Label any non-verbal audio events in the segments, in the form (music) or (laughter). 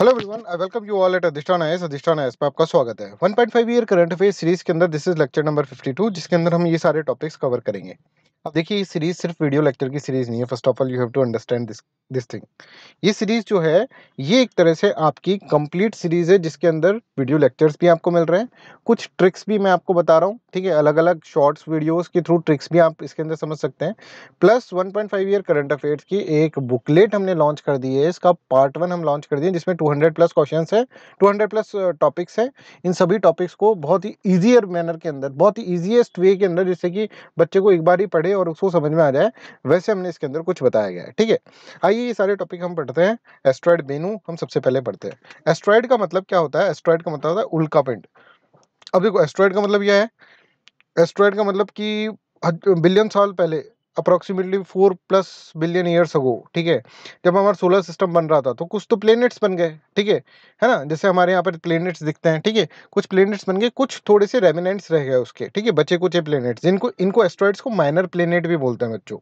Hello everyone I welcome you all at Adhishthan I अधिष्ठान आई पर आपका स्वागत है 1.5 ईयर करंट अफेयर सीरीज के अंदर दिस इज लेक्चर नंबर 52 जिसके अंदर हम ये सारे टॉपिक्स कवर करेंगे अब देखिए ये सीरीज सिर्फ वीडियो लेक्चर की सीरीज नहीं है first of all you have to understand this this thing ये सीरीज जो है ये एक तरह से आपकी कंप्लीट सीरीज है जिसके अंदर वीडियो लेक्चर्स भी आपको मिल रहे हैं कुछ ट्रिक्स भी मैं आपको बता रहा हूँ ठीक है अलग अलग शॉर्ट्स वीडियोस के थ्रू ट्रिक्स भी आप इसके अंदर समझ सकते हैं प्लस 1.5 ईयर करंट अफेयर्स की एक बुकलेट हमने लॉन्च कर दी है इसका पार्ट वन हम लॉन्च कर दिए जिसमें टू 200 प्लस क्वेश्चन है 200 प्लस टॉपिक्स हैं इन सभी टॉपिक्स को बहुत ही ईजियर मैनर के अंदर बहुत ही ईजिएस्ट वे के अंदर जिससे कि बच्चे को एक बार ही पढ़े और उसको समझ में आ जाए वैसे हमने इसके अंदर कुछ बताया गया है ठीक है आइए ये सारे टॉपिक हम पढ़ते हैं एस्ट्रॉयड बेनू हम सबसे पहले पढ़ते हैं एस्ट्रॉयड का मतलब क्या होता है एस्ट्रॉयड का मतलब होता है उल्का पिंड अब देखो एस्ट्रॉयड का मतलब यह है एस्ट्रॉयड का मतलब कि बिलियन साल पहले approximately four plus billion years ago ठीक है जब हमारा सोलर सिस्टम बन रहा था तो कुछ तो प्लेनेट्स बन गए ठीक है है ना जैसे हमारे यहाँ पर प्लेनेट्स दिखते हैं ठीक है कुछ प्लेनेट्स बन गए कुछ थोड़े से रेमिनेंट्स रह गए उसके ठीक है बचे कुछ प्लेनेट्स जिनको इनको एस्ट्रॉइड्स को माइनर प्लेनेट भी बोलते हैं बच्चों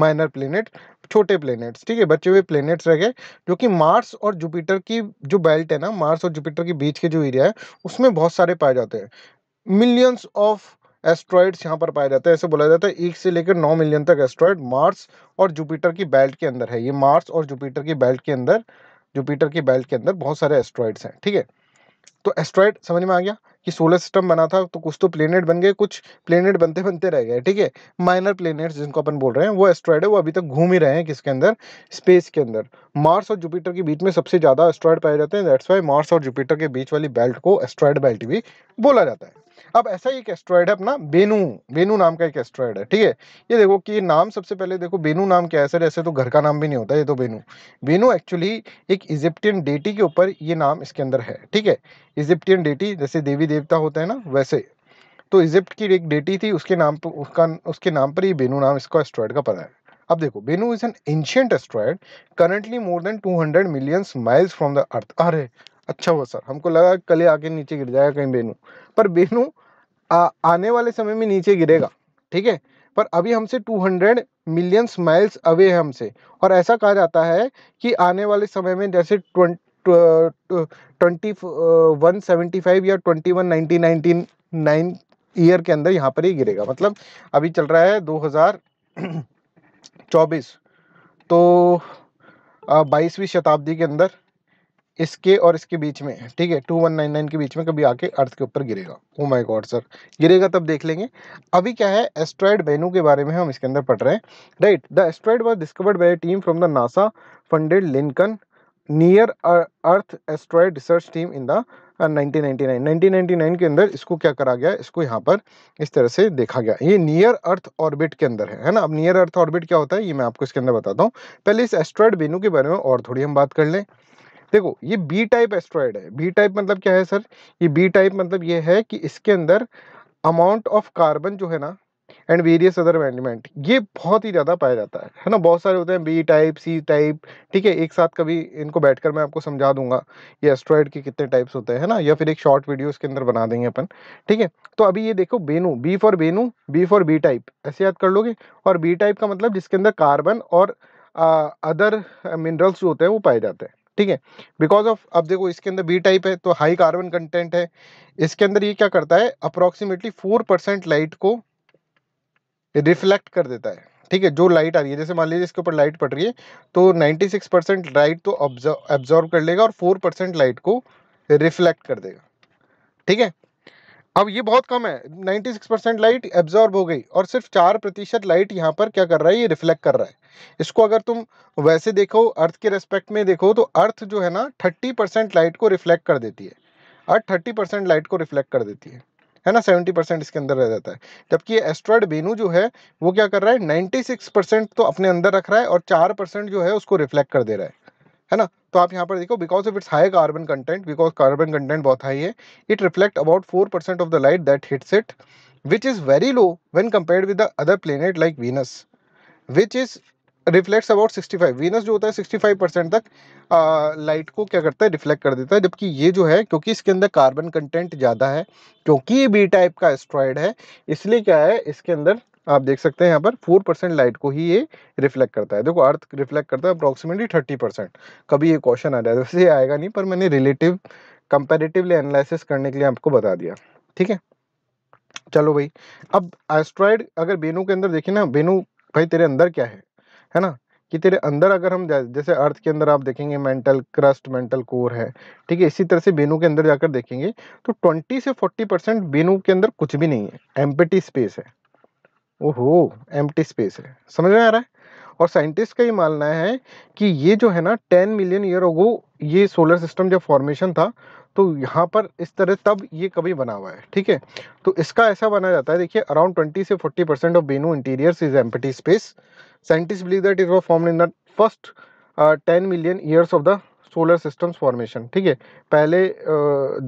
माइनर प्लेनेट छोटे प्लेनेट्स ठीक है बचे हुए प्लेनेट्स रह गए जो कि मार्स और जुपिटर की जो बेल्ट है ना मार्स और जुपिटर के बीच के जो एरिया है उसमें बहुत सारे पाए जाते हैं मिलियंस ऑफ एस्ट्रॉइड्स यहाँ पर पाए जाते हैं ऐसे बोला जाता है एक से लेकर नौ मिलियन तक एस्ट्रॉयड मार्स और जुपिटर की बेल्ट के अंदर है ये मार्स और जुपिटर की बेल्ट के अंदर जुपिटर की बेल्ट के अंदर बहुत सारे एस्ट्रॉइड्स हैं ठीक है तो एस्ट्रॉयड समझ में आ गया कि सोलर सिस्टम बना था तो कुछ तो प्लेनेट बन गए कुछ प्लेनेट बनते बनते रह गए ठीक है माइनर प्लेनेट्स जिनको अपन बोल रहे हैं वो एस्ट्रॉयड है वो अभी तक घूम ही रहे हैं किसके अंदर स्पेस के अंदर मार्स और जुपिटर के बीच में सबसे ज़्यादा एस्ट्रॉयड पाए जाते हैं दैट्स वाई मार्स और जुपिटर के बीच वाली बेल्ट को एस्ट्रॉयड बेल्ट भी बोला जाता है अब ऐसा ही एक एस्ट्रॉयड है अपना बेनू बेनू नाम का एक एस्ट्रॉयड है ठीक है ये देखो कि ये नाम सबसे पहले देखो बेनू नाम क्या है सर ऐसे तो घर का नाम भी नहीं होता ये तो बेनू बेनू एक्चुअली एक इजिप्टियन डेटी के ऊपर ये नाम इसके अंदर है ठीक है इजिप्टियन डेटी जैसे देवी देवता होता है ना वैसे तो इजिप्ट की एक डेटी थी उसके नाम पर उसका उसके नाम पर ही बेनू नाम इसका एस्ट्रॉयड का पता है अब देखो Bennu is an ancient asteroid currently more than two hundred millions miles from the earth अरे अच्छा हुआ सर हमको लगा कल आके नीचे गिर जाएगा कहीं बेनू पर बेनू आ, आने वाले समय में नीचे गिरेगा ठीक है पर अभी हमसे 200 मिलियंस माइल्स अवे है हमसे और ऐसा कहा जाता है कि आने वाले समय में जैसे ट्वेंटी वन सेवेंटी फाइव या twenty one nineteen nine year के अंदर यहाँ पर ही गिरेगा मतलब अभी चल रहा है दो हज़ार चौबीस तो बाईसवीं शताब्दी के अंदर इसके और इसके बीच में ठीक है टू वन नाइन नाइन के बीच में कभी आके अर्थ के ऊपर गिरेगा ओ माय गॉड सर गिरेगा तब देख लेंगे अभी क्या है एस्ट्रॉयड बेनू के बारे में हम इसके अंदर पढ़ रहे हैं right the asteroid was discovered by team from the NASA funded Lincoln near earth asteroid research team in the 1999 1999 के अंदर इसको क्या करा गया इसको यहाँ पर इस तरह से देखा गया ये नियर अर्थ ऑर्बिट के अंदर है है ना अब नियर अर्थ ऑर्बिट क्या होता है ये मैं आपको इसके अंदर बताता हूँ पहले इस एस्ट्रॉयड बेनू के बारे में और थोड़ी हम बात कर लें देखो ये बी टाइप एस्ट्रॉयड है बी टाइप मतलब क्या है सर ये बी टाइप मतलब ये है कि इसके अंदर अमाउंट ऑफ कार्बन जो है ना एंड वेरियस अदर एलिमेंट ये बहुत ही ज़्यादा पाया जाता है है ना बहुत सारे होते हैं बी टाइप सी टाइप ठीक है एक साथ कभी इनको बैठकर मैं आपको समझा दूंगा ये एस्ट्रॉयड के कितने टाइप्स होते हैं ना या फिर एक शॉर्ट वीडियो इसके अंदर बना देंगे अपन ठीक है तो अभी ये देखो Bennu B for Bennu B for B type ऐसे याद कर लोगे और बी टाइप का मतलब जिसके अंदर कार्बन और अदर मिनरल्स जो होते हैं वो पाए जाते हैं ठीक है बिकॉज ऑफ अब देखो इसके अंदर बी टाइप है तो हाई कार्बन कंटेंट है इसके अंदर ये क्या करता है अप्रोक्सीमेटली फोर परसेंट लाइट को रिफ्लेक्ट कर देता है ठीक है जो लाइट आ रही है जैसे मान लीजिए इसके ऊपर लाइट पड़ रही है तो 96 परसेंट लाइट तो एब्जॉर्व कर लेगा और 4 परसेंट लाइट को रिफ्लेक्ट कर देगा ठीक है अब ये बहुत कम है 96 परसेंट लाइट एब्जॉर्ब हो गई और सिर्फ चार प्रतिशत लाइट यहाँ पर क्या कर रहा है ये रिफ्लेक्ट कर रहा है इसको अगर तुम वैसे देखो अर्थ के रेस्पेक्ट में देखो तो अर्थ जो है ना 30 परसेंट लाइट को रिफ्लेक्ट कर देती है अर्थ 30 परसेंट लाइट को रिफ्लेक्ट कर देती है है ना 70 परसेंट इसके अंदर रह जाता है जबकि ये एस्ट्रॉयड बेनू जो है वो क्या कर रहा है नाइन्टी परसेंट तो अपने अंदर रख रहा है और चार परसेंट जो है उसको रिफ्लेक्ट कर दे रहा है है ना तो आप यहाँ पर देखो because of its high carbon content because carbon content बहुत हाई है it reflect about four percent of the light that hits it which is very low when compare with the other planet like Venus which is reflects about 65 Venus जो होता है 65 percent तक light को क्या करता है reflect कर देता है जबकि ये जो है क्योंकि इसके अंदर कार्बन कंटेंट ज़्यादा है क्योंकि ये बी टाइप का एस्ट्रॉयड है इसलिए क्या है इसके अंदर आप देख सकते हैं यहाँ पर फोर परसेंट लाइट को ही ये रिफ्लेक्ट करता है देखो अर्थ रिफ्लेक्ट करता है अप्रॉक्सीमेटली थर्टी परसेंट कभी ये क्वेश्चन आ जाए तो वैसे आएगा नहीं पर मैंने रिलेटिव कंपेरेटिवली एनालिसिस करने के लिए आपको बता दिया ठीक है चलो भाई अब एस्ट्रॉयड अगर बेनू के अंदर देखिए ना बेनू भाई तेरे अंदर क्या है है ना कि तेरे अंदर अगर हम जैसे अर्थ के अंदर आप देखेंगे मेंटल क्रस्ट मेंटल कोर है ठीक है इसी तरह से बेनू के अंदर जाकर देखेंगे तो 20 से 40 परसेंट बेनू के अंदर कुछ भी नहीं है एम्पटी स्पेस है ओहो एम्प्टी स्पेस है समझ में आ रहा है और साइंटिस्ट का ये मानना है कि ये जो है ना टेन मिलियन ईयर हो ये सोलर सिस्टम जब फॉर्मेशन था तो यहाँ पर इस तरह तब ये कभी बना हुआ है ठीक है तो इसका ऐसा बना जाता है देखिए अराउंड ट्वेंटी से forty percent of Bennu interiors is empty space scientist believe that is was form in the first ten million years of the solar systems formation ठीक है पहले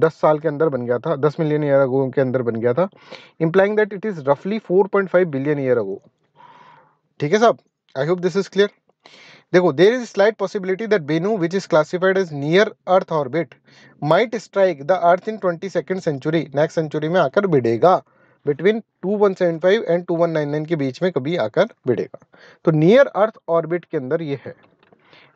दस साल के अंदर बन गया था दस मिलियन ईयर अगो के अंदर बन गया था इम्प्लाइंग दैट इट इज़ रफली four point five billion year ago ठीक है साहब I hope this is clear देखो there is slight possibility that Bennu which is classified as near earth orbit might strike the earth in twenty second century next century में आकर बिड़ेगा between 2175 and 2199 के बीच में कभी आकर बिड़ेगा तो नियर अर्थ ऑर्बिट के अंदर ये है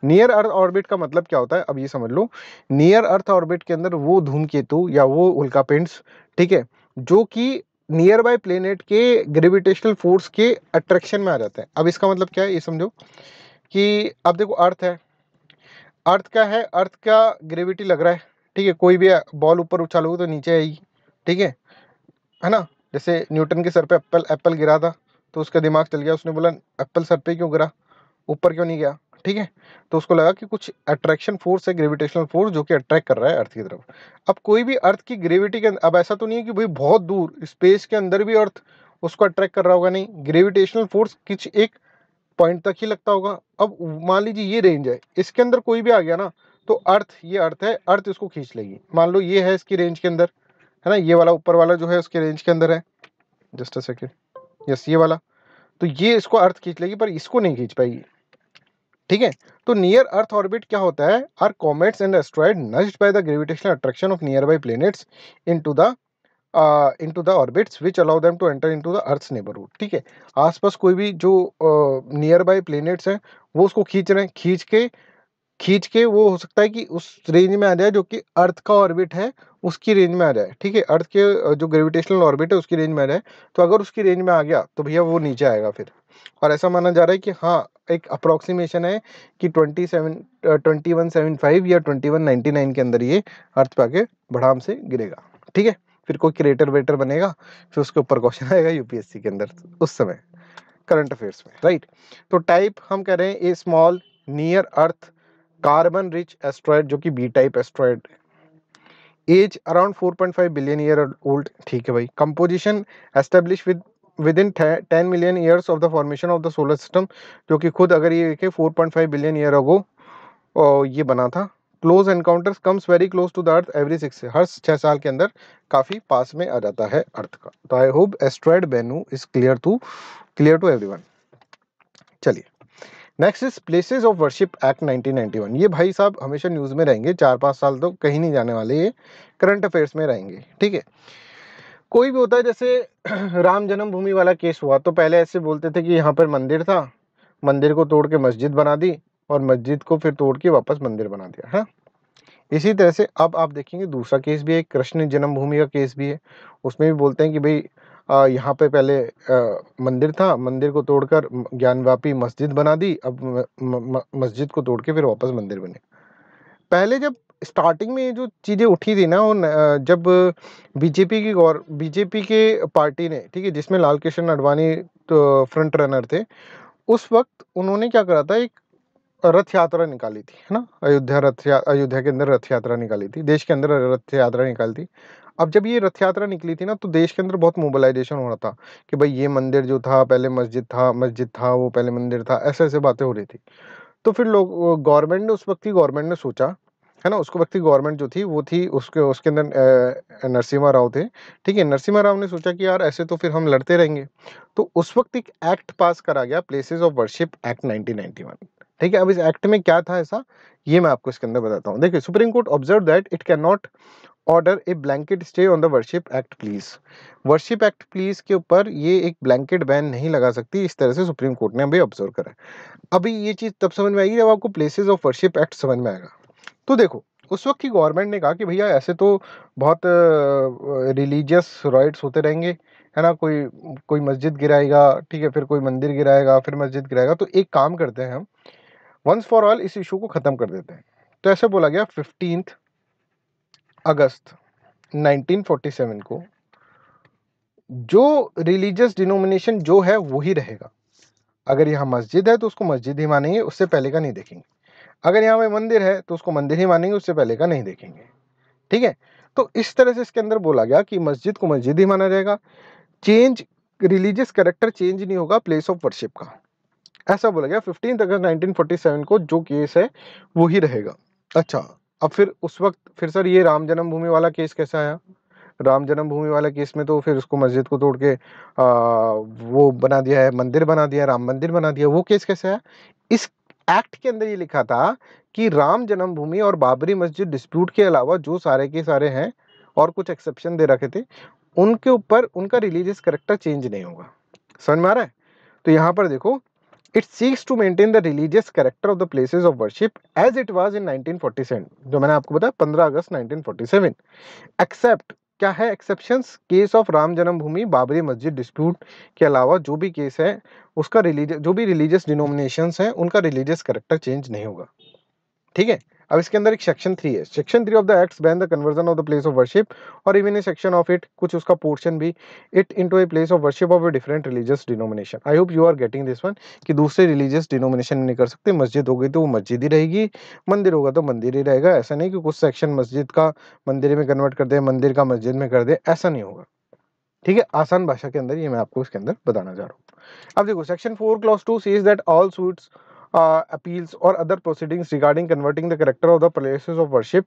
नियर अर्थ ऑर्बिट का मतलब क्या होता है अब ये समझ लो नियर अर्थ ऑर्बिट के अंदर वो धूमकेतु या वो उल्कापिंड्स ठीक है जो कि नियर बाय प्लेनेट के ग्रेविटेशनल फोर्स के अट्रैक्शन में आ जाते हैं अब इसका मतलब क्या है ये समझो कि अब देखो अर्थ है अर्थ का है अर्थ का ग्रेविटी लग रहा है ठीक है कोई भी बॉल ऊपर उछालोगे तो नीचे आएगी ठीक है है ना जैसे न्यूटन के सर पे एप्पल एप्पल गिरा था तो उसका दिमाग चल गया उसने बोला एप्पल सर पे क्यों गिरा ऊपर क्यों नहीं गया ठीक है तो उसको लगा कि कुछ अट्रैक्शन फोर्स है ग्रेविटेशनल फोर्स जो कि अट्रैक्ट कर रहा है अर्थ की तरफ अब कोई भी अर्थ की ग्रेविटी के अं-, अब ऐसा तो नहीं है कि भाई बहुत दूर स्पेस के अंदर भी अर्थ उसको अट्रैक्ट कर रहा होगा नहीं ग्रेविटेशनल फोर्स किसी एक पॉइंट तक ही लगता होगा अब मान लीजिए ये रेंज है इसके अंदर कोई भी आ गया ना तो अर्थ ये अर्थ है अर्थ इसको खींच लेगी मान लो ये है इसकी रेंज के अंदर है ना ये वाला ऊपर वाला जो है उसके रेंज के अंदर है जस्ट अ सेकेंड यस ये वाला तो ये इसको अर्थ खींच लेगी पर इसको नहीं खींच पाएगी ठीक है तो नियर अर्थ ऑर्बिट क्या होता है are comets and asteroid nudged by the gravitational attraction of nearby planets into the into the orbits which allow them to enter into the earth neighbourhood ठीक है आसपास कोई भी जो near nearby planets हैं वो उसको खींच रहे हैं खींच के खींच के वो हो सकता है कि उस रेंज में आ जाए जो कि अर्थ का ऑर्बिट है उसकी रेंज में आ जाए ठीक है अर्थ के जो ग्रेविटेशनल ऑर्बिट है उसकी रेंज में आ जाए तो अगर उसकी रेंज में आ गया तो भैया वो नीचे आएगा फिर और ऐसा माना जा रहा है कि हाँ एक अप्रोक्सीमेशन है कि twenty seven twenty one seven five या ट्वेंटी वन नाइन्टी नाइन के अंदर ये अर्थ पे आके बढ़ाम से गिरेगा ठीक है फिर कोई क्रिएटर वेटर बनेगा फिर उसके ऊपर क्वेश्चन आएगा यूपीएससी के अंदर उस समय करंट अफेयर्स में राइट तो टाइप हम कह रहे हैं a small near earth carbon rich asteroid जो कि B type asteroid age around 4.5 billion year old ठीक है भाई composition establish with within ten million years of the formation of the solar system जो कि खुद अगर ये देखें 4.5 बिलियन ईयर अगो ये बना था close encounters comes very close to the earth every six हर छः साल के अंदर काफ़ी पास में आ जाता है अर्थ का तो I hope asteroid Bennu is clear to clear to every चलिए next is places of worship act 1991 ये भाई साहब हमेशा न्यूज़ में रहेंगे चार पाँच साल तो कहीं नहीं जाने वाले ये करंट अफेयर्स में रहेंगे ठीक है कोई भी होता है जैसे (clears throat) राम जन्मभूमि वाला केस हुआ तो पहले ऐसे बोलते थे कि यहाँ पर मंदिर था मंदिर को तोड़ के मस्जिद बना दी और मस्जिद को फिर तोड़ के वापस मंदिर बना दिया है हाँ? इसी तरह से अब आप देखेंगे दूसरा केस भी है कृष्ण जन्मभूमि का केस भी है उसमें भी बोलते हैं कि भाई यहाँ पे पहले मंदिर था मंदिर को तोड़कर ज्ञानव्यापी मस्जिद बना दी अब मस्जिद को तोड़ के फिर वापस मंदिर बने पहले जब स्टार्टिंग में ये जो चीज़ें उठी थी ना उन जब बीजेपी की गौर बीजेपी के पार्टी ने ठीक है जिसमें लाल कृष्ण अडवाणी तो फ्रंट रनर थे उस वक्त उन्होंने क्या करा था एक रथ यात्रा निकाली थी है ना अयोध्या रथ अयोध्या के अंदर रथ यात्रा निकाली थी देश के अंदर रथ यात्रा निकाली थी अब जब ये रथ यात्रा निकली थी ना तो देश के अंदर बहुत मोबालाइजेशन हो रहा था कि भाई ये मंदिर जो था पहले मस्जिद था मस्जिद था वो पहले मंदिर था ऐसे ऐसे बातें हो रही थी तो फिर लोग गवर्नमेंट ने उस वक्त की गवर्नमेंट ने सोचा है ना उसको वक्त की गवर्नमेंट जो थी वो थी उसके उसके अंदर नरसिम्हा राव थे ठीक है नरसिम्हा राव ने सोचा कि यार ऐसे तो फिर हम लड़ते रहेंगे तो उस वक्त एक एक्ट पास करा गया प्लेसेस ऑफ वर्शिप एक्ट 1991 ठीक है अब इस एक्ट में क्या था ऐसा ये मैं आपको इसके अंदर बताता हूँ देखिए Supreme Court observe that it can not order a blanket stay on the worship act please worship act please के ऊपर ये एक ब्लैंकेट बैन नहीं लगा सकती इस तरह से सुप्रीम कोर्ट ने अभी ऑब्जर्व करा अभी ये चीज़ तब समझ में आएगी जब आपको प्लेसेज ऑफ वर्शिप एक्ट समझ में आएगा तो देखो उस वक्त की गवर्नमेंट ने कहा कि भैया ऐसे तो बहुत रिलीजियस राइट्स होते रहेंगे है ना कोई कोई मस्जिद गिराएगा ठीक है फिर कोई मंदिर गिराएगा फिर मस्जिद गिराएगा तो एक काम करते हैं हम वंस फॉर ऑल इस इशू को ख़त्म कर देते हैं तो ऐसे बोला गया फिफ्टींथ अगस्त 1947 को जो रिलीजियस डिनोमिनेशन जो है वही रहेगा अगर यहाँ मस्जिद है तो उसको मस्जिद ही मानेंगे उससे पहले का नहीं देखेंगे अगर यहाँ पे मंदिर है तो उसको मंदिर ही मानेंगे उससे पहले का नहीं देखेंगे ठीक है तो इस तरह से इसके अंदर बोला गया कि मस्जिद को मस्जिद ही माना जाएगा चेंज रिलीजियस करेक्टर चेंज नहीं होगा प्लेस ऑफ वर्शिप का ऐसा बोला गया फिफ्टीन अगस्त नाइनटीन को जो केस है वो ही रहेगा अच्छा अब फिर उस वक्त फिर सर ये राम जन्मभूमि वाला केस कैसा आया राम जन्मभूमि वाला केस में तो फिर उसको मस्जिद को तोड़ के आ, वो बना दिया है मंदिर बना दिया राम मंदिर बना दिया वो केस कैसे आया इस एक्ट के अंदर ये लिखा था कि राम जन्मभूमि और बाबरी मस्जिद डिस्प्यूट के अलावा जो सारे के सारे हैं और कुछ एक्सेप्शन दे रखे थे उनके ऊपर उनका रिलीजियस करेक्टर चेंज नहीं होगा समझ में आ रहा है तो यहाँ पर देखो it seeks to maintain the religious character of the places of worship as it was in 1947 जो मैंने आपको बताया 15 अगस्त 1947 एक्सेप्ट क्या है एक्सेप्शंस केस ऑफ राम जन्मभूमि बाबरी मस्जिद डिस्प्यूट के अलावा जो भी केस है उसका रिलीज जो भी रिलीजियस डिनोमिनेशंस हैं उनका रिलीजियस करेक्टर चेंज नहीं होगा ठीक है अब इसके अंदर एक सेक्शन थ्री है section three of the acts ban the conversion of the place of worship और even a section of it कुछ उसका पोर्शन भी it into a place of worship of a different religious denomination I hope you are getting this one कि दूसरे religious denomination नहीं कर सकते मस्जिद होगी तो वो मस्जिद ही रहेगी मंदिर होगा तो मंदिर ही रहेगा ऐसा नहीं कि कुछ सेक्शन मस्जिद का मंदिर में कन्वर्ट कर दे मंदिर का मस्जिद में कर दे ऐसा नहीं होगा ठीक है आसान भाषा के अंदर ये मैं आपको इसके अंदर बताना चाह रहा हूँ अब देखो section four clause two says that all suits appeals और other proceedings regarding converting the character of the places of worship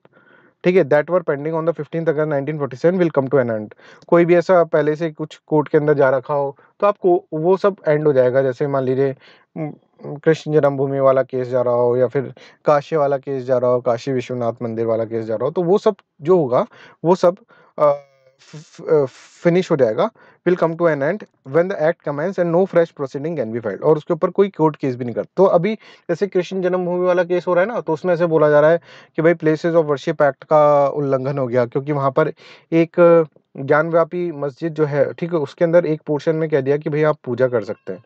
ठीक है that were pending on the fifteen अगर nineteen forty seven will come to an end कोई भी ऐसा पहले से कुछ कोर्ट के अंदर जा रखा हो तो आपको वो सब एंड हो जाएगा जैसे मान लीजिए हम्म, कृष्ण जन्मभूमि वाला केस जा रहा हो या फिर काशी वाला केस जा रहा हो काशी विश्वनाथ मंदिर वाला केस जा रहा हो तो वो सब जो होगा वो सब आ, uh, फिनिश uh, हो जाएगा will come to an end when the act commences and no fresh proceeding can be filed और उसके ऊपर कोई कोर्ट केस भी नहीं करता तो अभी जैसे कृष्ण जन्मभूमि वाला केस हो रहा है ना तो उसमें ऐसे बोला जा रहा है कि भाई प्लेसेस ऑफ वर्शिप एक्ट का उल्लंघन हो गया क्योंकि वहाँ पर एक uh, ज्ञानव्यापी मस्जिद जो है ठीक है उसके अंदर एक पोर्शन में कह दिया कि भाई आप पूजा कर सकते हैं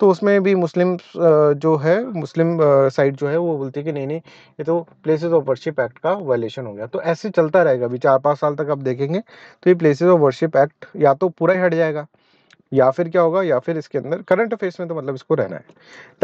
तो उसमें भी मुस्लिम जो है मुस्लिम साइड जो है वो बोलती है कि नहीं नहीं ये तो प्लेसेस ऑफ वर्शिप एक्ट का वायलेशन हो गया तो ऐसे चलता रहेगा अभी चार पाँच साल तक आप देखेंगे तो ये प्लेसेस ऑफ वर्शिप एक्ट या तो पूरा ही हट जाएगा या फिर क्या होगा या फिर इसके अंदर करंट अफेयर्स में तो मतलब इसको रहना है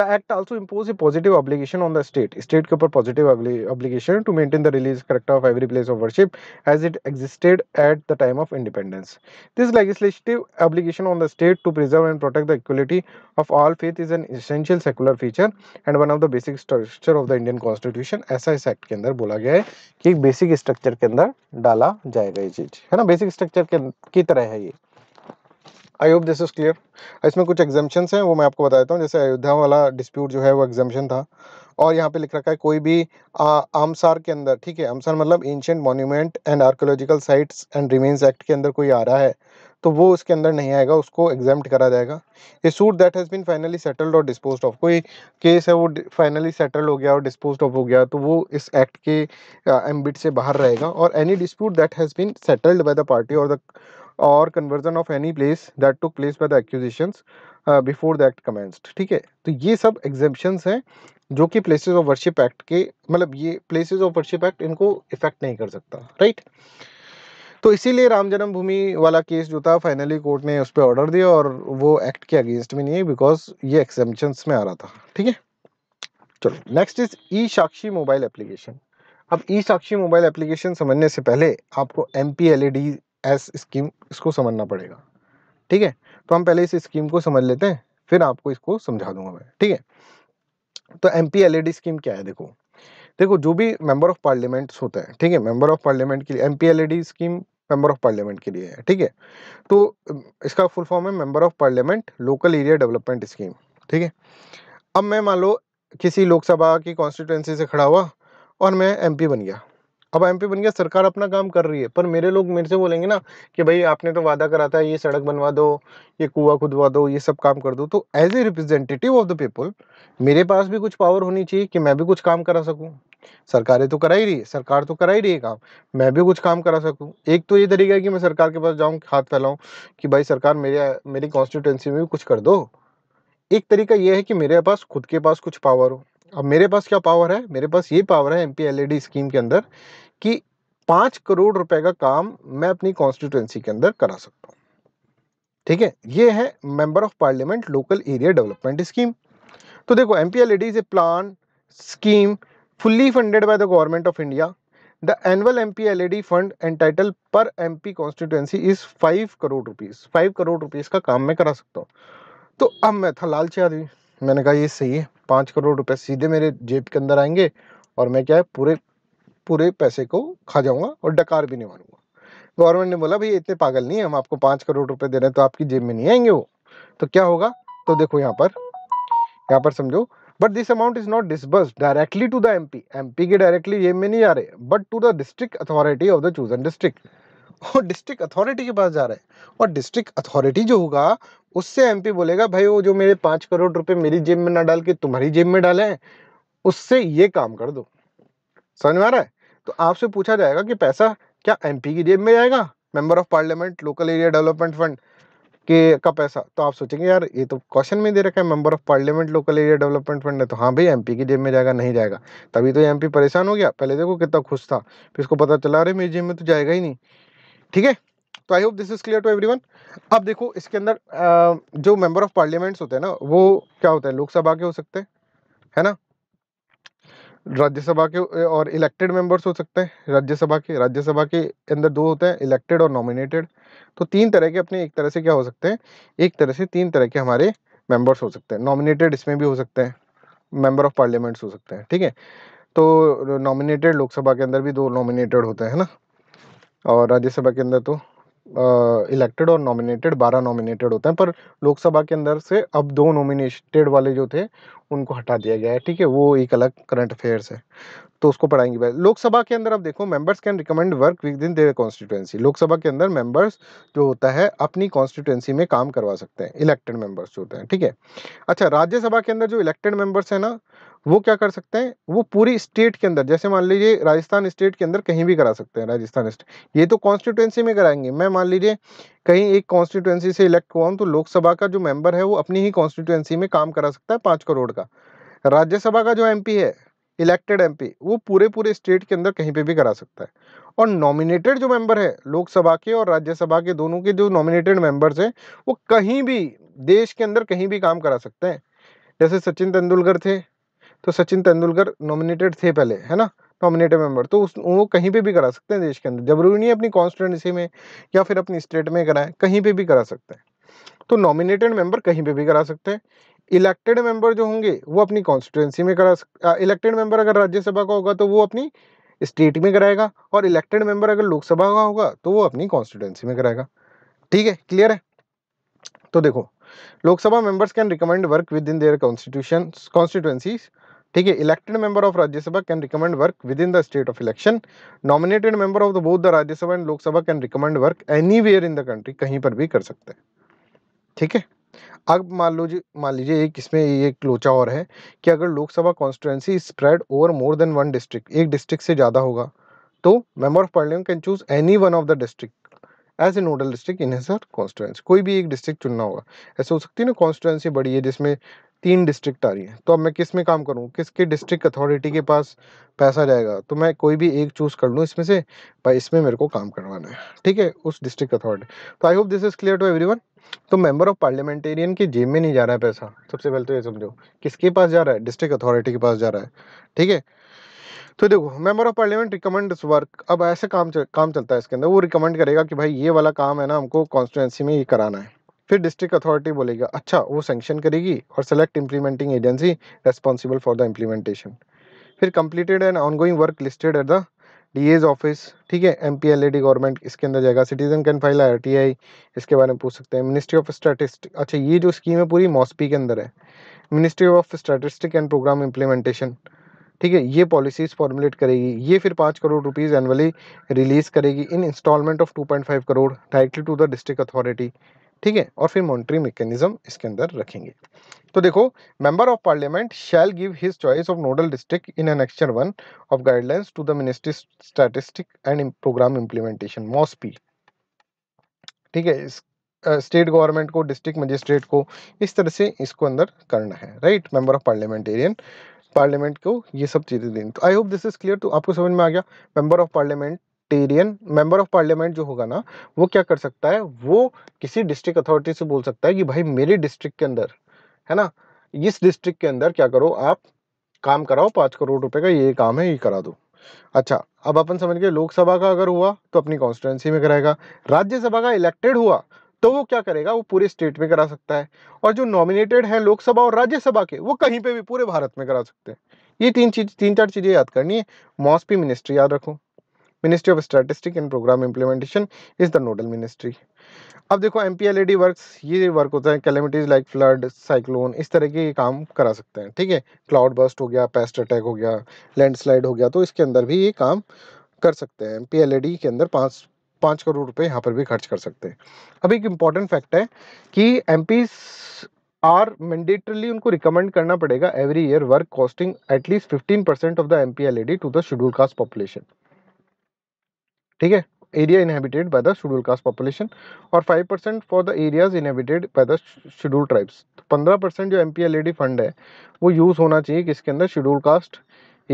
the act also impose a positive obligation on the state state के ऊपर positive obligation to maintain the religious character of every place of worship as it existed at the time of independence this legislative obligation on the state to preserve and protect the equality of all faith is an essential secular feature and one of the basic structure of the Indian constitution ऐसा इस act के अंदर बोला गया है कि एक basic structure के अंदर डाला जाएगा ये चीज है ना बेसिक स्ट्रक्चर की तरह है ये I hope this is clear इसमें कुछ एग्जामेशंस हैं वो मैं आपको बता देता हूँ जैसे अयोध्या वाला डिस्प्यूट जो है वो एग्जामेशन था और यहाँ पे लिख रखा है कोई भी आमसार के अंदर ठीक है आमसार मतलब ancient monument and archaeological sites and remains act के अंदर कोई आ रहा है तो वो उसके अंदर नहीं आएगा उसको एग्जाम्ट करा जाएगा ये suit that has been finally settled और डिस्पोज ऑफ कोई केस है वो फाइनली सेटल्ड हो गया और डिस्पोज ऑफ हो गया तो वो इस एक्ट के एम्बिट से बाहर रहेगा और any dispute that has been settled by the party और द और conversion of any place that took place by the acquisitions before the act commenced ठीक है तो ये सब एग्जेपन्स हैं जो कि प्लेसेस ऑफ वर्शिप एक्ट के मतलब ये प्लेसेस ऑफ वर्शिप एक्ट इनको इफेक्ट नहीं कर सकता राइट तो इसीलिए राम जन्मभूमि वाला केस जो था फाइनली कोर्ट ने उस पर ऑर्डर दिया और वो एक्ट के अगेंस्ट में नहीं है बिकॉज ये एक्सेम्पन्स में आ रहा था ठीक है चलो next is E Sakshi mobile application अब ई साक्षी मोबाइल एप्लीकेशन समझने से पहले आपको M P L E D S scheme इसको समझना पड़ेगा ठीक है तो हम पहले इस स्कीम को समझ लेते हैं फिर आपको इसको समझा दूंगा मैं ठीक है तो एम पी स्कीम क्या है देखो देखो जो भी मेंबर ऑफ पार्लियामेंट होते हैं ठीक है मेंबर ऑफ पार्लियामेंट के लिए M P scheme member of parliament के लिए है ठीक है तो इसका फुल फॉर्म है member of parliament local area development scheme ठीक है अब मैं मान लो किसी लोकसभा की कॉन्स्टिट्यूएंसी से खड़ा हुआ और मैं एमपी बन गया अब एमपी बन गया सरकार अपना काम कर रही है पर मेरे लोग मेरे से बोलेंगे ना कि भाई आपने तो वादा करा था ये सड़क बनवा दो ये कुआ खुदवा दो ये सब काम कर दो तो as a representative of the people मेरे पास भी कुछ पावर होनी चाहिए कि मैं भी कुछ काम करा सकूँ सरकारें तो करा ही रही है सरकार तो करा ही रही है काम मैं भी कुछ काम करा सकूँ एक तो ये तरीका है कि मैं सरकार के पास जाऊँ हाथ फैलाऊँ कि भाई सरकार मेरे मेरी कॉन्स्टिट्यूंसी में भी कुछ कर दो एक तरीका यह है कि मेरे पास खुद के पास कुछ पावर हो अब मेरे पास क्या पावर है मेरे पास ये पावर है एम पी स्कीम के अंदर कि पांच करोड़ रुपए का काम मैं अपनी कॉन्स्टिट्यूएंसी के अंदर करा सकता हूं ठीक है ये है member of parliament local area development scheme तो देखो M P is a plan scheme fully fully funded by the government of india the annual mp led fund पर M P constituency is five crore rupees five crore rupees का काम मैं करा सकता हूँ तो अब मैं था लालची आदमी मैंने कहा ये सही है पाँच करोड़ रुपए सीधे मेरे जेब के अंदर आएंगे और मैं क्या है पूरे पूरे पैसे को खा जाऊंगा और डकार भी नहीं मारूंगा गवर्नमेंट ने बोला भाई इतने पागल नहीं है हम आपको पाँच करोड़ रुपए दे रहे हैं तो आपकी जेब में नहीं आएंगे वो तो क्या होगा तो देखो यहाँ पर यहाँ पर समझो but this amount is not disburse directly to the M P M P के डायरेक्टली जेब में नहीं जा रहे but to the district authority of the chosen district और डिस्ट्रिक्ट अथॉरिटी के पास जा रहे हैं और डिस्ट्रिक्ट अथॉरिटी जो होगा उससे एमपी बोलेगा भाई वो जो मेरे पाँच करोड़ रुपए मेरी जेब में ना डाल के तुम्हारी जेब में डाले हैं उससे ये काम कर दो समझ में आ रहा है तो आपसे पूछा जाएगा कि पैसा क्या एमपी की जेब में जाएगा member of parliament local area development fund के का पैसा तो आप सोचेंगे यार ये तो क्वेश्चन में दे रखा है member of parliament local area development fund है तो हाँ भाई एमपी की जेब में जाएगा नहीं जाएगा तभी तो एमपी परेशान हो गया पहले देखो कितना खुश था फिर इसको पता चला अरे मेरी जेब में तो जाएगा ही नहीं ठीक है तो I hope this is clear to one अब देखो इसके अंदर जो मेंबर ऑफ पार्लियामेंट्स होते हैं ना वो क्या होते हैं लोकसभा के हो सकते हैं है ना राज्यसभा के और इलेक्टेड मेंबर्स हो सकते हैं राज्यसभा के राज्यसभा के अंदर दो होते हैं इलेक्टेड और नॉमिनेटेड तो तीन तरह के अपने एक तरह से क्या हो सकते हैं एक तरह से तीन तरह के हमारे मेंबर्स हो सकते हैं नॉमिनेटेड इसमें भी हो सकते हैं मेंबर ऑफ पार्लियामेंट्स हो सकते हैं ठीक है तो नॉमिनेटेड लोकसभा के अंदर भी दो नॉमिनेटेड होते हैं ना और राज्यसभा के अंदर तो इलेक्टेड और नॉमिनेटेड बारह नॉमिनेटेड होते हैं पर लोकसभा के अंदर से अब दो नॉमिनेटेड वाले जो थे उनको हटा दिया गया है ठीक है वो एक अलग करंट अफेयर्स है तो उसको पढ़ाएंगे भाई लोकसभा के अंदर अब देखो members can recommend work within their constituency Lok Sabha के अंदर मेंबर्स जो होता है अपनी कॉन्स्टिट्यूएंसी में काम करवा सकते हैं इलेक्टेड मेंबर्स जो होते हैं ठीक है अच्छा राज्यसभा के अंदर जो इलेक्टेड मेंबर्स हैं ना वो क्या कर सकते हैं वो पूरी स्टेट के अंदर जैसे मान लीजिए राजस्थान स्टेट के अंदर कहीं भी करा सकते हैं राजस्थान स्टेट ये तो कॉन्स्टिट्यूएंसी में कराएंगे मैं मान लीजिए कहीं एक कॉन्स्टिट्यूएंसी से इलेक्ट हुआ हूँ तो लोकसभा का जो मेंबर है वो अपनी ही कॉन्स्टिट्यूएंसी में काम करा सकता है पाँच करोड़ का राज्यसभा का जो एम है इलेक्टेड एम वो पूरे पूरे स्टेट के अंदर कहीं पर भी करा सकता है और नॉमिनेटेड जो मेंबर है लोकसभा के और राज्यसभा के दोनों के जो नॉमिनेटेड मेंबर्स हैं वो कहीं भी देश के अंदर कहीं भी काम करा सकते हैं जैसे सचिन तेंदुलकर थे तो सचिन तेंदुलकर नॉमिनेटेड थे पहले है ना नॉमिनेटेड मेंबर तो उस वो कहीं पे भी करा सकते हैं देश के अंदर जरूरी नहीं अपनी कॉन्स्टिट्यूंसी में या फिर अपनी स्टेट में कराएं कहीं पे भी करा सकते हैं तो नॉमिनेटेड मेंबर कहीं पे भी करा सकते हैं इलेक्टेड मेंबर जो होंगे वो अपनी कॉन्स्टिट्यूंसी में करा सकते इलेक्टेड मेंबर अगर राज्यसभा का होगा तो वो अपनी स्टेट में कराएगा और इलेक्टेड मेंबर अगर लोकसभा का होगा तो वो अपनी कॉन्स्टिट्यूंसी में कराएगा ठीक है क्लियर है तो देखो Lok Sabha members can recommend work within their constitution constituencies ठीक है elected member of Rajya Sabha can recommend work within the state of election nominated member of the both the Rajya Sabha and Lok Sabha can recommend work any in the country कहीं पर भी कर सकते हैं ठीक है अब मान लो जी मान लीजिए एक इसमें एक लोचा और है कि अगर Lok Sabha constituency spread over more than one district एक डिस्ट्रिक्ट से ज़्यादा होगा तो member of parliament can choose any one of the district as a nodal district in her constituency कोई भी एक डिस्ट्रिक्ट चुनना होगा ऐसा हो सकती है ना कॉन्स्टिट्यूंसी बड़ी है जिसमें तीन डिस्ट्रिक्ट आ रही है तो अब मैं किस में काम करूँ किसके डिस्ट्रिक्ट अथॉरिटी के पास पैसा जाएगा तो मैं कोई भी एक चूज़ कर लूँ इसमें से भाई इसमें मेरे को काम करवाना है ठीक है उस डिस्ट्रिक्ट अथॉरिटी तो I hope this is clear to one तो मेंबर ऑफ पार्लियामेंटेरियन की जेब में नहीं जा रहा है पैसा सबसे पहले तो ये समझो किसके पास जा रहा है डिस्ट्रिक्ट अथॉरिटी के पास जा रहा है ठीक है तो देखो member of parliament recommend work अब ऐसे काम चल, काम चलता है इसके अंदर वो रिकमेंड करेगा कि भाई ये वाला काम है ना हमको कॉन्स्टिट्यूंसी में ये कराना है फिर डिस्ट्रिक्ट अथॉरिटी बोलेगा अच्छा वो सेंक्शन करेगी और select implementing agency responsible for the implementation फिर completed and ongoing work listed at the D H office ठीक है M P L A D government इसके अंदर जाएगा citizen can file R T I इसके बारे में पूछ सकते हैं मिनिस्ट्री ऑफ स्टैटिस्टिक अच्छा ये जो स्कीम है पूरी मॉसपी के अंदर है ministry of statistic and programme implementation ठीक है ये पॉलिसीज़ फॉर्मुलेट करेगी ये फिर पाँच करोड़ रुपीज़ एनुअली रिलीज़ करेगी in installment of two point five crore directly to the district authority ठीक है और फिर मॉनिटरी मैकेनिज्म इसके अंदर रखेंगे तो देखो member of parliament shall give his choice of nodal district in annexation one of guidelines to the ministry statistic and programme implementation MoSPI ठीक है इस स्टेट गवर्नमेंट को डिस्ट्रिक्ट मजिस्ट्रेट को इस तरह से इसको अंदर करना है right member of parliamentarian parliament को ये सब चीज़ें दें तो I hope this is clear तो आपको समझ में आ गया member of parliamentarian member of parliament जो होगा ना वो क्या कर सकता है वो किसी डिस्ट्रिक्ट अथॉरिटी से बोल सकता है कि भाई मेरे डिस्ट्रिक्ट के अंदर है ना इस डिस्ट्रिक्ट के अंदर क्या करो आप काम कराओ पाँच करोड़ रुपए का ये काम है ये करा दो अच्छा अब अपन समझ गए लोकसभा का अगर हुआ तो अपनी कॉन्स्टिट्युएंसी में कराएगा राज्यसभा का इलेक्टेड हुआ तो वो क्या करेगा वो पूरे स्टेट में करा सकता है और जो नॉमिनेटेड हैं लोकसभा और राज्यसभा के वो कहीं पे भी पूरे भारत में करा सकते हैं ये तीन चीज तीन चार चीज़ें याद करनी है मॉसपी मिनिस्ट्री याद रखो ministry of statistic and programme implementation is the nodal ministry अब देखो M P L E D work ये वर्क होता है कैलमिटीज लाइक फ्लड साइक्लोन इस तरह के काम करा सकते हैं ठीक है क्लाउड बस्ट हो गया पेस्ट अटैक हो गया लैंडस्लाइड हो गया तो इसके अंदर भी ये काम कर सकते हैं M P L E D के अंदर पाँच पाँच करोड़ रुपए यहाँ पर भी खर्च कर सकते हैं अब एक इम्पॉर्टेंट फैक्ट है कि एम आर मैंडेटरली उनको रिकमेंड करना पड़ेगा every year work costing at least fifteen percent of the M P L E D to the schedule caste population ठीक है area inhabited by the schedule caste population और five percent for the areas inhabited by the schedule tribes तो percent जो M P L E D fund है वो use होना चाहिए किसके अंदर शेड्यूल कास्ट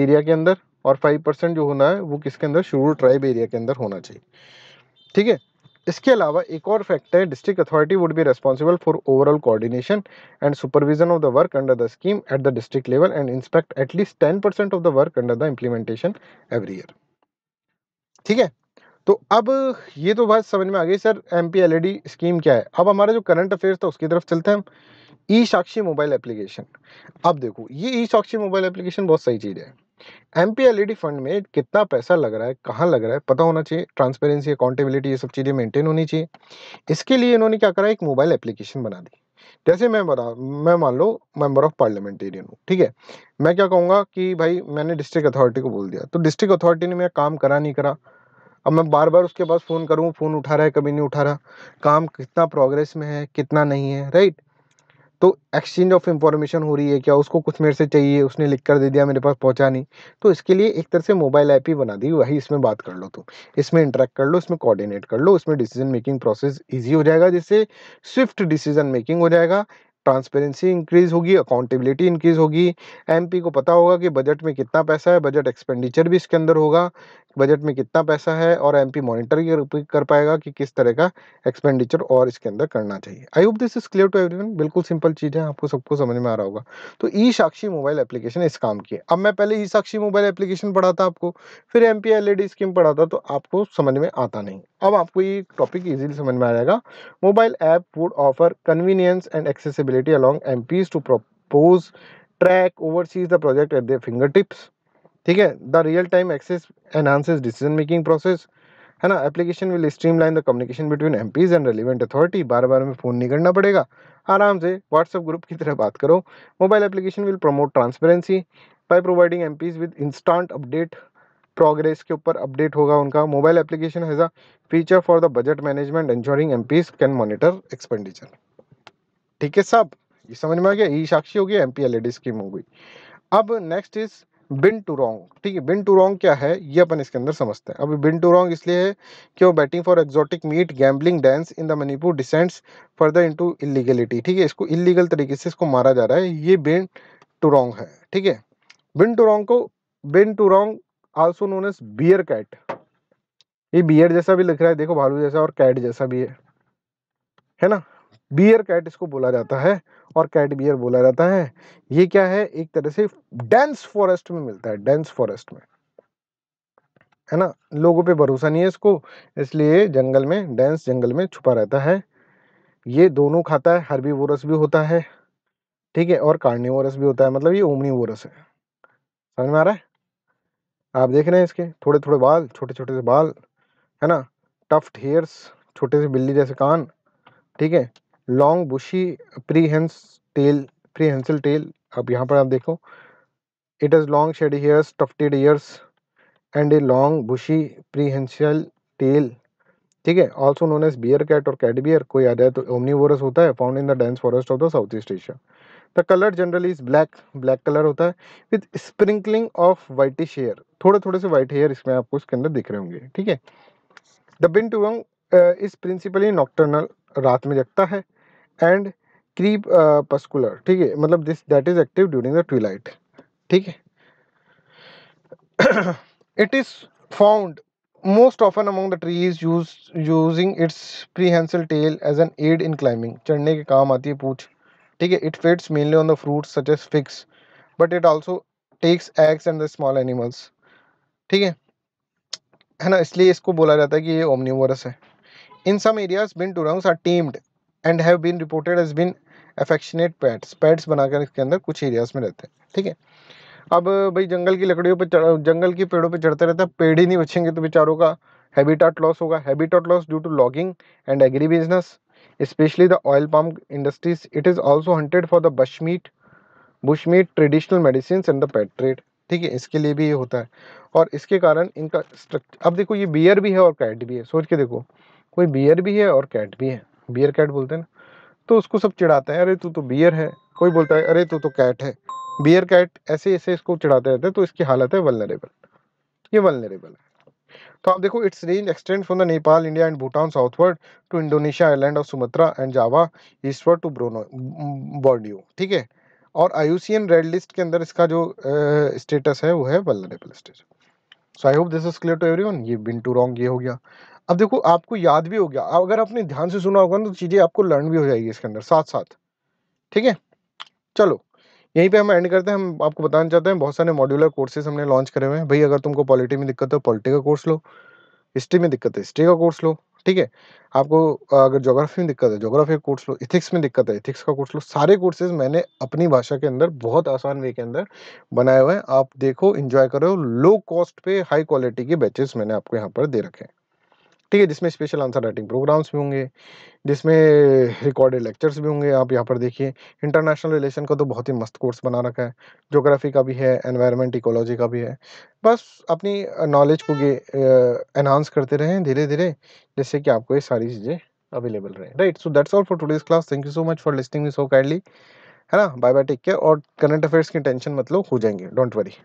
एरिया के अंदर और फाइव परसेंट जो होना है वो किसके अंदर शेड्यूल ट्राइब एरिया के अंदर होना चाहिए ठीक है इसके अलावा एक और फैक्ट है district authority would be responsible for overall coordination and supervision of the work under the scheme at the district level and inspect at least ten percent of the work under the implementation every year ठीक है तो अब ये तो बात समझ में आ गई सर एम पी स्कीम क्या है अब हमारा जो करंट अफेयर्स था उसकी तरफ चलते हैं हम ई साक्षी मोबाइल एप्लीकेशन अब देखो ये ई साक्षी मोबाइल एप्लीकेशन बहुत सही चीज़ है एम पी फंड में कितना पैसा लग रहा है कहाँ लग रहा है पता होना चाहिए ट्रांसपेरेंसी अकाउंटेबिलिटी ये सब चीज़ें मेंटेन होनी चाहिए इसके लिए इन्होंने क्या करा एक मोबाइल एप्लीकेशन बना दी जैसे मैं बता मैं मान लो मेंबर ऑफ पार्लियामेंटेरियन हूँ ठीक है मैं क्या कहूँगा कि भाई मैंने डिस्ट्रिक्ट अथॉरिटी को बोल दिया तो डिस्ट्रिक्ट अथॉरिटी ने मेरा काम करा नहीं करा अब मैं बार बार उसके पास फ़ोन करूँ फ़ोन उठा रहा है कभी नहीं उठा रहा काम कितना प्रोग्रेस में है कितना नहीं है राइट तो एक्सचेंज ऑफ इंफॉर्मेशन हो रही है क्या उसको कुछ मेरे से चाहिए उसने लिख कर दे दिया मेरे पास पहुंचा नहीं तो इसके लिए एक तरह से मोबाइल ऐप ही बना दी वही इसमें बात कर लो तो इसमें इंटरेक्ट कर लो इसमें कोऑर्डिनेट कर लो इसमें डिसीजन मेकिंग प्रोसेस ईजी हो जाएगा जिससे स्विफ्ट डिसीजन मेकिंग हो जाएगा ट्रांसपेरेंसी इंक्रीज होगी अकाउंटेबिलिटी इंक्रीज होगी एमपी को पता होगा कि बजट में कितना पैसा है बजट एक्सपेंडिचर भी इसके अंदर होगा बजट में कितना पैसा है और एमपी मॉनिटर कर पाएगा कि किस तरह का एक्सपेंडिचर और इसके अंदर करना चाहिए I hope this is clear to everyone बिल्कुल सिंपल चीज़ है आपको सबको समझ में आ रहा होगा तो ई साक्षी मोबाइल एप्लीकेशन इस काम की है अब मैं पहले ई साक्षी मोबाइल एप्लीकेशन पढ़ाता आपको फिर एम पी स्कीम पढ़ाता तो आपको समझ में आता नहीं अब आपको ये टॉपिक ईजिली समझ में आ जाएगा mobile app would offer convenience and accessibility along M to propose track oversees the project at the fingertips ठीक है the real time access enhances decision making process है ना application will streamline the communication between M Ps and relevant authority बार बार में phone नहीं करना पड़ेगा आराम से व्हाट्सअप ग्रुप की तरह बात करो mobile application will promote transparency by providing M Ps with instant update प्रोग्रेस के ऊपर अपडेट होगा उनका mobile application has a feature for the budget management ensuring M Ps can monitor expenditure ठीक है सब ये समझ में आ गया ई साक्षी हो गया M P L E scheme हो गई अब next is binturong ठीक है बिन टू रॉन्ग क्या है ये अपन इसके अंदर समझते हैं अभी बिन टू रॉन्ग इसलिए है कि वो batting for exotic meat gambling dance in the Manipur descends further into illegality ठीक है इसको इलीगल तरीके से इसको मारा जा रहा है ये बिन टू रॉन्ग है ठीक है बिन टू रॉन्ग को binturong also known as bear cat ये बियर जैसा भी लिख रहा है देखो भालू जैसा और कैट जैसा भी है है ना बियर कैट इसको बोला जाता है और कैट बियर बोला जाता है ये क्या है एक तरह से डेंस फॉरेस्ट में मिलता है डेंस फॉरेस्ट में है ना लोगों पे भरोसा नहीं है इसको इसलिए जंगल में डेंस जंगल में छुपा रहता है ये दोनों खाता है हरबी वोरस भी होता है ठीक है और कार्निवोरस भी होता है मतलब ये ओमनी वोरस है समझ में आ रहा है आप देख रहे हैं इसके थोड़े थोड़े बाल छोटे छोटे से बाल है ना टफ्ट हेयर्स छोटे से बिल्ली जैसे कान ठीक है long bushy prehensile tail prehensile tail अब यहाँ पर आप देखो it is long shed hairs tufted ears and a long bushy prehensile tail ठीक है also known as bear cat और कैट बियर कोई आ जाए तो ओमनीवोरस होता है found in the dense forest of the south east Asia the colour generally is black black colour होता है with sprinkling of whitish hair थोड़े थोड़े से वाइट हेयर इसमें आपको इसके अंदर दिख रहे होंगे ठीक है the binturong is principally nocturnal रात में जगता है एंड क्रीप पस्कुलर ठीक है मतलब this that is active during the twilight ठीक है it is found most often among the trees use using its prehensile tail as an aid in climbing चढ़ने के काम आती है पूछ ठीक है it feeds mainly on the fruit such as figs but it also takes eggs and the small animals ठीक है है ना इसलिए इसको बोला जाता है कि ये ओमनिवरस है in some areas binturongs are tamed and have been reported as been affectionate pets pets बनाकर इसके अंदर कुछ एरियाज में रहते हैं ठीक है अब भाई जंगल की लकड़ियों पर जंगल के पेड़ों पर चढ़ता रहता है पेड़ ही नहीं बचेंगे तो बेचारों का हैबिटाट लॉस होगा habitat loss due to logging and agri business especially the oil palm industries it is also hunted for the bushmeat bushmeat traditional medicine and the pet trade ठीक है इसके लिए भी ये होता है और इसके कारण इनका स्ट्रक्चर अब देखो ये बियर भी है और कैट भी है सोच के देखो कोई बियर भी है और कैट भी है बियर कैट बोलते हैं ना तो उसको सब चिढ़ाते हैं अरे तू तो बियर है कोई बोलता है अरे तू तो कैट है बियर कैट ऐसे ऐसे इसको चिढ़ाते रहते हैं तो इसकी हालत है वलनरेबल ये वलनरेबल है तो आप देखो its range extend from the Nepal India and Bhutan southward to Indonesia island of Sumatra and Java eastward to Borneo बॉर्डियो ठीक है और आयुसियन रेड लिस्ट के अंदर इसका जो स्टेटस uh, है वो है vulnerable status so I hope this is clear to everyone ये बिन टू रॉन्ग ये हो गया अब देखो आपको याद भी हो गया अगर आपने ध्यान से सुना होगा तो चीज़ें आपको लर्न भी हो जाएगी इसके अंदर साथ साथ ठीक है चलो यहीं पे हम एंड करते हैं हम आपको बताना चाहते हैं बहुत सारे मॉड्यूलर कोर्सेज हमने लॉन्च करे हुए हैं भाई अगर तुमको पॉलिटी में दिक्कत है पॉलिटी का कोर्स लो हिस्ट्री में दिक्कत है हिस्ट्री का कोर्स लो ठीक है आपको अगर जोग्राफी में दिक्कत है जोग्राफी का कोर्स लो इथिक्स में दिक्कत है इथिक्स का कोर्स लो सारे कोर्सेज मैंने अपनी भाषा के अंदर बहुत आसान वे के अंदर बनाए हुए हैं आप देखो इन्जॉय करो लो कॉस्ट पे हाई क्वालिटी के बैचेस मैंने आपको यहाँ पर दे रखे हैं ठीक है जिसमें स्पेशल आंसर राइटिंग प्रोग्राम्स भी होंगे जिसमें रिकॉर्डेड लेक्चर्स भी होंगे आप यहाँ पर देखिए इंटरनेशनल रिलेशन का तो बहुत ही मस्त कोर्स बना रखा है जोग्राफी का भी है एनवायरनमेंट इकोलॉजी का भी है बस अपनी नॉलेज को एनहांस करते रहें धीरे धीरे जिससे कि आपको ये सारी चीज़ें अवेलेबल रहे right so that's all for today's class thank you so much for listening me so kindly है ना बाय बाय टेक केयर और करंट अफेयर्स की टेंशन मतलब हो जाएंगे डोंट वरी